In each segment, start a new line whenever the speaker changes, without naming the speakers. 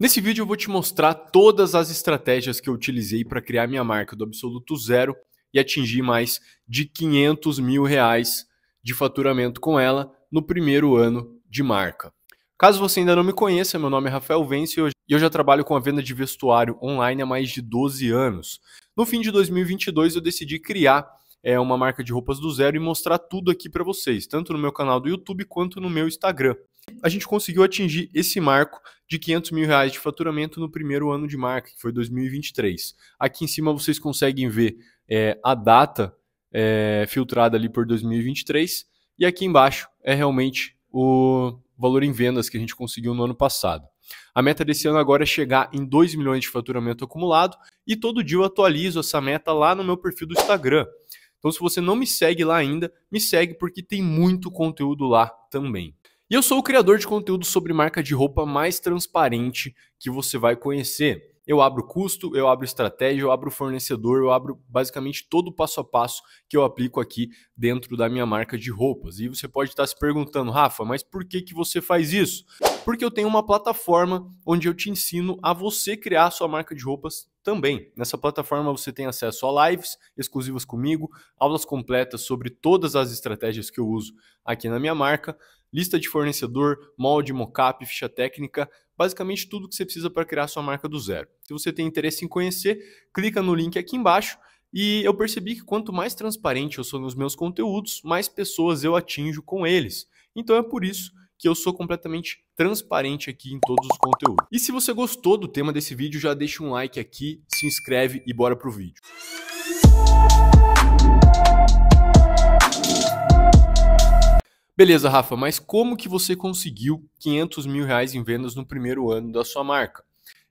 Nesse vídeo eu vou te mostrar todas as estratégias que eu utilizei para criar minha marca do absoluto zero e atingir mais de 500 mil reais de faturamento com ela no primeiro ano de marca. Caso você ainda não me conheça, meu nome é Rafael Vence e eu já trabalho com a venda de vestuário online há mais de 12 anos. No fim de 2022 eu decidi criar é, uma marca de roupas do zero e mostrar tudo aqui para vocês, tanto no meu canal do YouTube quanto no meu Instagram a gente conseguiu atingir esse marco de 500 mil reais de faturamento no primeiro ano de marca, que foi 2023. Aqui em cima vocês conseguem ver é, a data é, filtrada ali por 2023 e aqui embaixo é realmente o valor em vendas que a gente conseguiu no ano passado. A meta desse ano agora é chegar em 2 milhões de faturamento acumulado e todo dia eu atualizo essa meta lá no meu perfil do Instagram. Então, se você não me segue lá ainda, me segue porque tem muito conteúdo lá também. E eu sou o criador de conteúdo sobre marca de roupa mais transparente que você vai conhecer. Eu abro custo, eu abro estratégia, eu abro fornecedor, eu abro basicamente todo o passo a passo que eu aplico aqui dentro da minha marca de roupas. E você pode estar se perguntando, Rafa, mas por que, que você faz isso? Porque eu tenho uma plataforma onde eu te ensino a você criar a sua marca de roupas também. Nessa plataforma você tem acesso a lives exclusivas comigo, aulas completas sobre todas as estratégias que eu uso aqui na minha marca lista de fornecedor, molde, mockup, ficha técnica, basicamente tudo que você precisa para criar sua marca do zero. Se você tem interesse em conhecer, clica no link aqui embaixo e eu percebi que quanto mais transparente eu sou nos meus conteúdos, mais pessoas eu atinjo com eles. Então é por isso que eu sou completamente transparente aqui em todos os conteúdos. E se você gostou do tema desse vídeo, já deixa um like aqui, se inscreve e bora pro vídeo. Beleza, Rafa, mas como que você conseguiu 500 mil reais em vendas no primeiro ano da sua marca?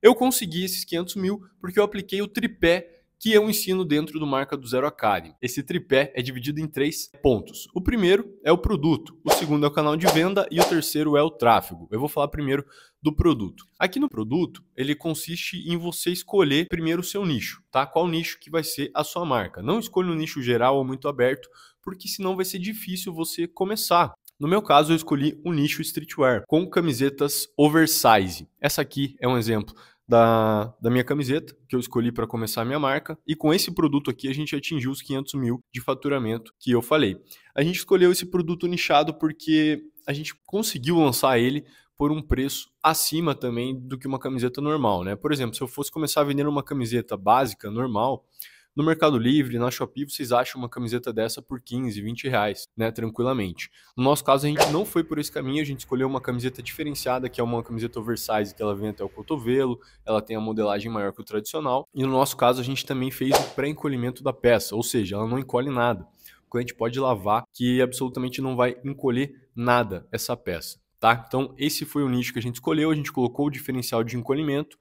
Eu consegui esses 500 mil porque eu apliquei o tripé que eu ensino dentro do Marca do Zero Academy. Esse tripé é dividido em três pontos. O primeiro é o produto, o segundo é o canal de venda e o terceiro é o tráfego. Eu vou falar primeiro do produto. Aqui no produto, ele consiste em você escolher primeiro o seu nicho, tá? Qual nicho que vai ser a sua marca. Não escolha um nicho geral ou muito aberto, porque senão vai ser difícil você começar. No meu caso, eu escolhi o um nicho streetwear com camisetas oversize. Essa aqui é um exemplo da, da minha camiseta que eu escolhi para começar a minha marca. E com esse produto aqui, a gente atingiu os 500 mil de faturamento que eu falei. A gente escolheu esse produto nichado porque a gente conseguiu lançar ele por um preço acima também do que uma camiseta normal, né? Por exemplo, se eu fosse começar a vender uma camiseta básica, normal, no Mercado Livre, na Shopee, vocês acham uma camiseta dessa por 15, 20 reais, né? Tranquilamente. No nosso caso, a gente não foi por esse caminho, a gente escolheu uma camiseta diferenciada, que é uma camiseta oversize, que ela vem até o cotovelo, ela tem a modelagem maior que o tradicional. E no nosso caso, a gente também fez o pré-encolhimento da peça, ou seja, ela não encolhe nada. O cliente pode lavar, que absolutamente não vai encolher nada essa peça. Tá? Então, esse foi o nicho que a gente escolheu, a gente colocou o diferencial de encolhimento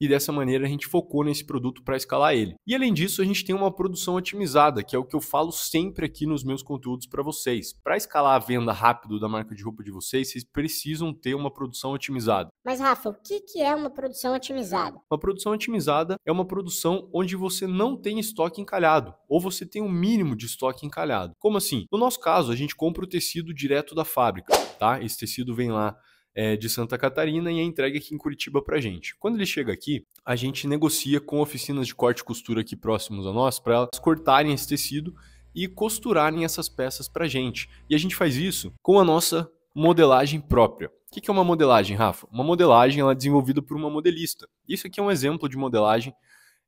e dessa maneira a gente focou nesse produto para escalar ele. E além disso, a gente tem uma produção otimizada, que é o que eu falo sempre aqui nos meus conteúdos para vocês. Para escalar a venda rápido da marca de roupa de vocês, vocês precisam ter uma produção otimizada. Mas Rafa, o que que é uma produção otimizada? Uma produção otimizada é uma produção onde você não tem estoque encalhado ou você tem um mínimo de estoque encalhado. Como assim? No nosso caso, a gente compra o tecido direto da fábrica, tá? Esse tecido vem lá é, de Santa Catarina e é entregue aqui em Curitiba para a gente. Quando ele chega aqui, a gente negocia com oficinas de corte e costura aqui próximos a nós para elas cortarem esse tecido e costurarem essas peças para a gente. E a gente faz isso com a nossa modelagem própria. O que é uma modelagem, Rafa? Uma modelagem ela é desenvolvida por uma modelista. Isso aqui é um exemplo de modelagem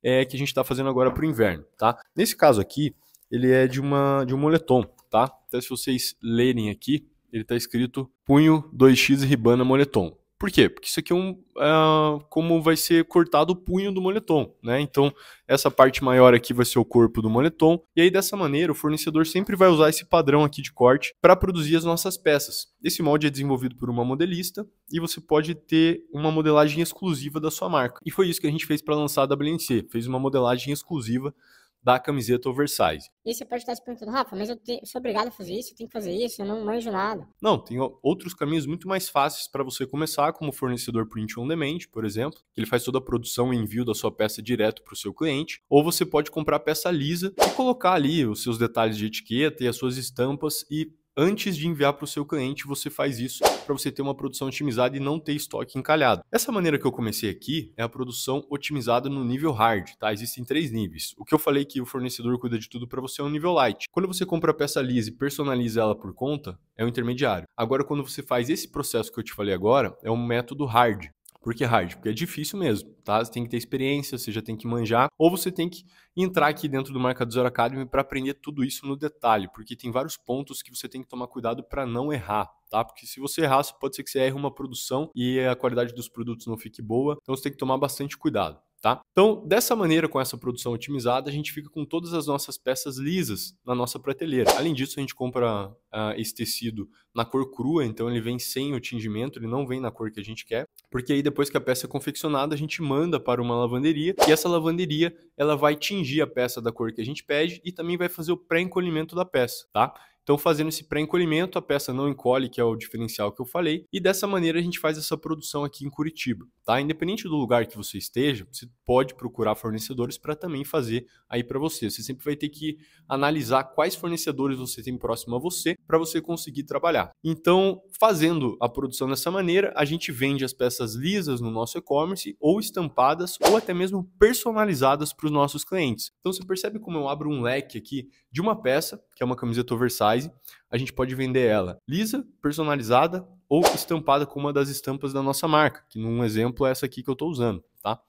é, que a gente está fazendo agora para o inverno, tá? Nesse caso aqui, ele é de, uma, de um moletom, tá? Até então, se vocês lerem aqui, ele está escrito punho 2x ribana moletom. Por quê? Porque isso aqui é, um, é, como vai ser cortado o punho do moletom, né? Então, essa parte maior aqui vai ser o corpo do moletom. E aí, dessa maneira, o fornecedor sempre vai usar esse padrão aqui de corte para produzir as nossas peças. Esse molde é desenvolvido por uma modelista e você pode ter uma modelagem exclusiva da sua marca. E foi isso que a gente fez para lançar a WNC. Fez uma modelagem exclusiva da camiseta oversize. E você pode estar se perguntando, Rafa, mas eu, te... eu sou obrigado a fazer isso, eu tenho que fazer isso, eu não manjo nada. Não, tem outros caminhos muito mais fáceis para você começar, como o fornecedor print on demand, por exemplo, que ele faz toda a produção e envio da sua peça direto para o seu cliente, ou você pode comprar peça lisa e colocar ali os seus detalhes de etiqueta e as suas estampas e antes de enviar para o seu cliente, você faz isso para você ter uma produção otimizada e não ter estoque encalhado. Essa maneira que eu comecei aqui é a produção otimizada no nível hard, tá? Existem três níveis. O que eu falei que o fornecedor cuida de tudo para você é um nível light. Quando você compra a peça lisa e personaliza ela por conta, é o intermediário. Agora, quando você faz esse processo que eu te falei agora, é um método hard. Porque que hard, porque é difícil mesmo, tá? Você tem que ter experiência, você já tem que manjar, ou você tem que entrar aqui dentro do Marca do Zero Academy para aprender tudo isso no detalhe, porque tem vários pontos que você tem que tomar cuidado para não errar, tá? Porque se você errar, pode ser que você erre uma produção e a qualidade dos produtos não fique boa, então você tem que tomar bastante cuidado. Tá? Então, dessa maneira, com essa produção otimizada, a gente fica com todas as nossas peças lisas na nossa prateleira. Além disso, a gente compra uh, esse tecido na cor crua, então ele vem sem o tingimento, ele não vem na cor que a gente quer porque aí depois que a peça é confeccionada, a gente manda para uma lavanderia e essa lavanderia ela vai tingir a peça da cor que a gente pede e também vai fazer o pré-encolhimento da peça, tá? Então, fazendo esse pré-encolhimento, a peça não encolhe, que é o diferencial que eu falei, e dessa maneira a gente faz essa produção aqui em Curitiba, tá? Independente do lugar que você esteja, você pode procurar fornecedores para também fazer aí para você. Você sempre vai ter que analisar quais fornecedores você tem próximo a você para você conseguir trabalhar. Então, fazendo a produção dessa maneira, a gente vende as peças lisas no nosso e-commerce ou estampadas ou até mesmo personalizadas para os nossos clientes. Então, você percebe como eu abro um leque aqui de uma peça, que é uma camiseta oversize, a gente pode vender ela lisa, personalizada ou estampada com uma das estampas da nossa marca, que num exemplo é essa aqui que eu estou usando, tá?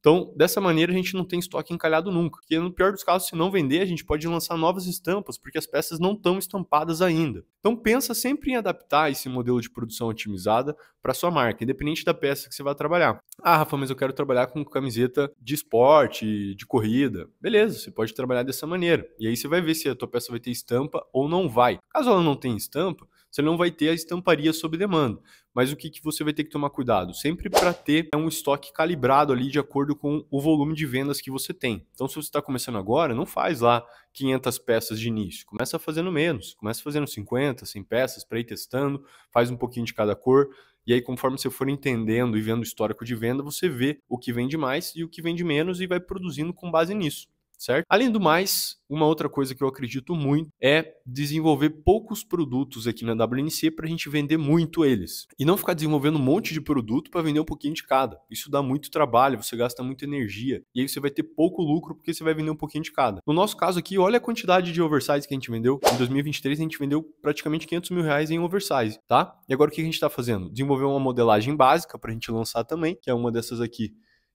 Então, dessa maneira, a gente não tem estoque encalhado nunca. Porque, no pior dos casos, se não vender, a gente pode lançar novas estampas, porque as peças não estão estampadas ainda. Então, pensa sempre em adaptar esse modelo de produção otimizada para sua marca, independente da peça que você vai trabalhar. Ah, Rafa, mas eu quero trabalhar com camiseta de esporte, de corrida. Beleza, você pode trabalhar dessa maneira. E aí você vai ver se a tua peça vai ter estampa ou não vai. Caso ela não tenha estampa, você não vai ter a estamparia sob demanda. Mas o que, que você vai ter que tomar cuidado? Sempre para ter um estoque calibrado ali de acordo com o volume de vendas que você tem. Então, se você está começando agora, não faz lá 500 peças de início. Começa fazendo menos. Começa fazendo 50, 100 peças para ir testando. Faz um pouquinho de cada cor. E aí, conforme você for entendendo e vendo o histórico de venda, você vê o que vende mais e o que vende menos e vai produzindo com base nisso certo? Além do mais, uma outra coisa que eu acredito muito é desenvolver poucos produtos aqui na WNC para a gente vender muito eles. E não ficar desenvolvendo um monte de produto para vender um pouquinho de cada. Isso dá muito trabalho, você gasta muita energia e aí você vai ter pouco lucro porque você vai vender um pouquinho de cada. No nosso caso aqui, olha a quantidade de oversize que a gente vendeu. Em 2023, a gente vendeu praticamente 500 mil reais em oversize, tá? E agora o que a gente está fazendo? Desenvolver uma modelagem básica para a gente lançar também, que é uma dessas aqui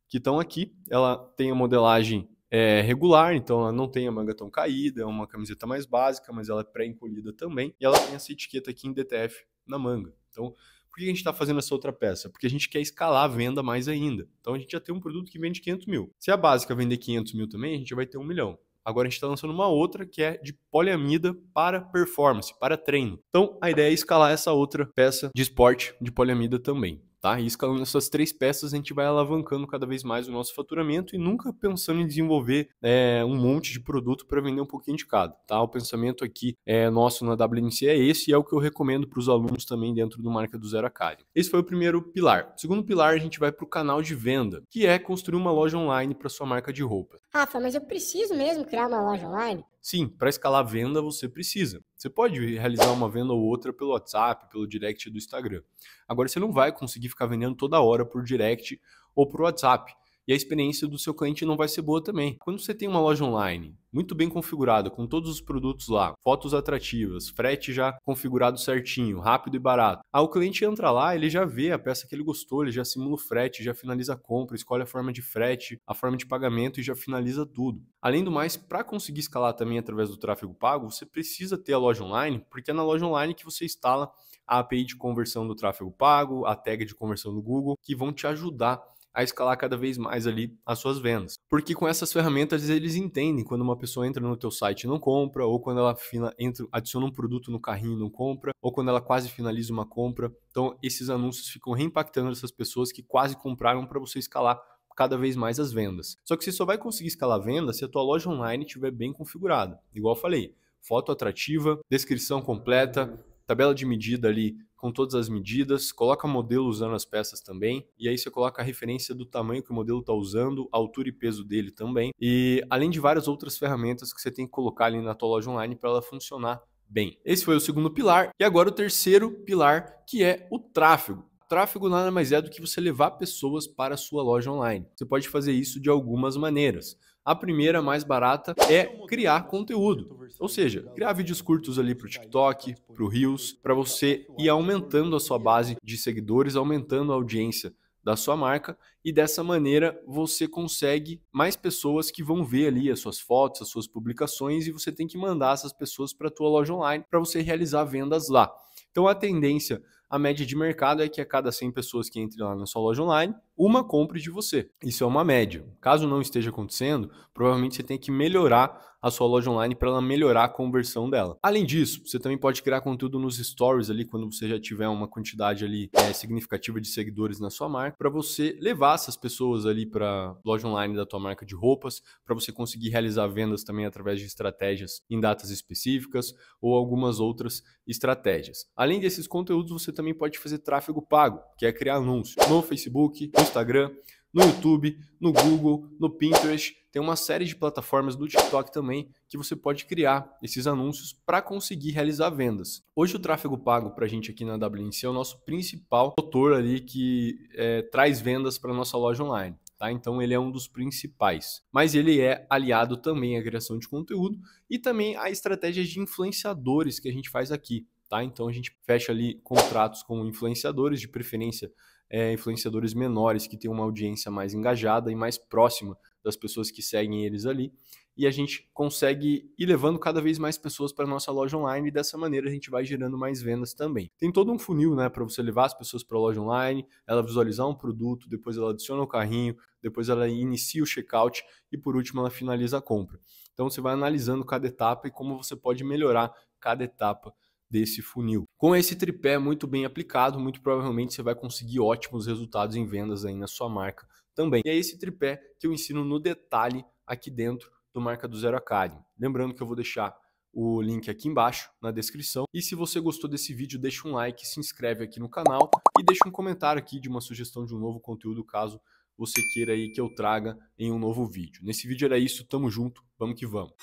que estão aqui. Ela tem a modelagem é, regular, então ela não tem a manga tão caída, é uma camiseta mais básica, mas ela é pré-encolhida também, e ela tem essa etiqueta aqui em DTF na manga. Então, por que a gente está fazendo essa outra peça? Porque a gente quer escalar a venda mais ainda. Então, a gente já tem um produto que vende 500 mil. Se a básica vender 500 mil também, a gente vai ter um milhão. Agora a gente está lançando uma outra que é de poliamida para performance, para treino. Então a ideia é escalar essa outra peça de esporte de poliamida também. Tá? E escalando essas três peças, a gente vai alavancando cada vez mais o nosso faturamento e nunca pensando em desenvolver é, um monte de produto para vender um pouquinho de cada. Tá? O pensamento aqui é nosso na WNC é esse e é o que eu recomendo para os alunos também dentro do Marca do Zero Academy. Esse foi o primeiro pilar. O segundo pilar, a gente vai para o canal de venda, que é construir uma loja online para sua marca de roupa. Rafa, mas eu preciso mesmo criar uma loja online? Sim, para escalar venda você precisa. Você pode realizar uma venda ou outra pelo WhatsApp, pelo direct do Instagram. Agora você não vai conseguir ficar vendendo toda hora por direct ou por WhatsApp e a experiência do seu cliente não vai ser boa também. Quando você tem uma loja online muito bem configurada, com todos os produtos lá, fotos atrativas, frete já configurado certinho, rápido e barato, aí ah, o cliente entra lá, ele já vê a peça que ele gostou, ele já simula o frete, já finaliza a compra, escolhe a forma de frete, a forma de pagamento e já finaliza tudo. Além do mais, para conseguir escalar também através do tráfego pago, você precisa ter a loja online, porque é na loja online que você instala a API de conversão do tráfego pago, a tag de conversão do Google, que vão te ajudar a escalar cada vez mais ali as suas vendas. Porque com essas ferramentas eles entendem quando uma pessoa entra no teu site e não compra, ou quando ela fina, entra, adiciona um produto no carrinho e não compra, ou quando ela quase finaliza uma compra. Então esses anúncios ficam reimpactando essas pessoas que quase compraram para você escalar cada vez mais as vendas. Só que você só vai conseguir escalar venda se a tua loja online estiver bem configurada. Igual eu falei, foto atrativa, descrição completa, tabela de medida ali com todas as medidas, coloca modelo usando as peças também, e aí você coloca a referência do tamanho que o modelo está usando, altura e peso dele também, e além de várias outras ferramentas que você tem que colocar ali na tua loja online para ela funcionar bem. Esse foi o segundo pilar, e agora o terceiro pilar, que é o tráfego. Tráfego nada mais é do que você levar pessoas para a sua loja online. Você pode fazer isso de algumas maneiras. A primeira, mais barata, é criar conteúdo. Ou seja, criar vídeos curtos ali para o TikTok, para o Reels, para você ir aumentando a sua base de seguidores, aumentando a audiência da sua marca e dessa maneira você consegue mais pessoas que vão ver ali as suas fotos, as suas publicações e você tem que mandar essas pessoas para a tua loja online para você realizar vendas lá. Então a tendência, a média de mercado é que a cada 100 pessoas que entrem lá na sua loja online, uma compra de você. Isso é uma média. Caso não esteja acontecendo, provavelmente você tem que melhorar a sua loja online para ela melhorar a conversão dela. Além disso, você também pode criar conteúdo nos stories ali quando você já tiver uma quantidade ali é, significativa de seguidores na sua marca para você levar essas pessoas ali para loja online da tua marca de roupas, para você conseguir realizar vendas também através de estratégias em datas específicas ou algumas outras estratégias. Além desses conteúdos, você também pode fazer tráfego pago, que é criar anúncios no Facebook, Instagram, no YouTube, no Google, no Pinterest. Tem uma série de plataformas no TikTok também que você pode criar esses anúncios para conseguir realizar vendas. Hoje o tráfego pago para a gente aqui na WNC é o nosso principal motor ali que é, traz vendas para nossa loja online. Tá? Então ele é um dos principais. Mas ele é aliado também à criação de conteúdo e também a estratégias de influenciadores que a gente faz aqui. Tá? Então a gente fecha ali contratos com influenciadores, de preferência é, influenciadores menores que têm uma audiência mais engajada e mais próxima das pessoas que seguem eles ali. E a gente consegue ir levando cada vez mais pessoas para nossa loja online e dessa maneira a gente vai gerando mais vendas também. Tem todo um funil, né, para você levar as pessoas para a loja online, ela visualizar um produto, depois ela adiciona o carrinho, depois ela inicia o checkout e por último ela finaliza a compra. Então você vai analisando cada etapa e como você pode melhorar cada etapa desse funil. Com esse tripé muito bem aplicado, muito provavelmente você vai conseguir ótimos resultados em vendas aí na sua marca também. E é esse tripé que eu ensino no detalhe aqui dentro do Marca do Zero Academy. Lembrando que eu vou deixar o link aqui embaixo na descrição. E se você gostou desse vídeo, deixa um like, se inscreve aqui no canal e deixa um comentário aqui de uma sugestão de um novo conteúdo, caso você queira aí que eu traga em um novo vídeo. Nesse vídeo era isso, tamo junto, vamos que vamos.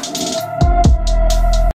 Thank you.